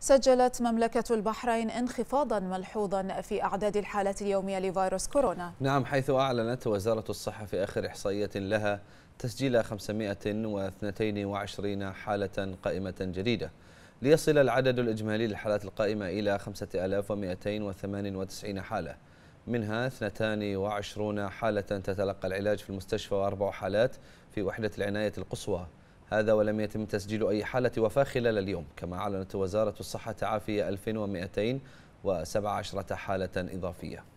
سجلت مملكة البحرين انخفاضا ملحوظا في أعداد الحالات اليومية لفيروس كورونا نعم حيث أعلنت وزارة الصحة في آخر إحصائية لها تسجيل 522 حالة قائمة جديدة ليصل العدد الإجمالي للحالات القائمة إلى 5298 حالة منها 22 حالة تتلقى العلاج في المستشفى وأربع حالات في وحدة العناية القصوى هذا ولم يتم تسجيل أي حالة وفاة خلال اليوم كما أعلنت وزارة الصحة تعافي 2217 حالة إضافية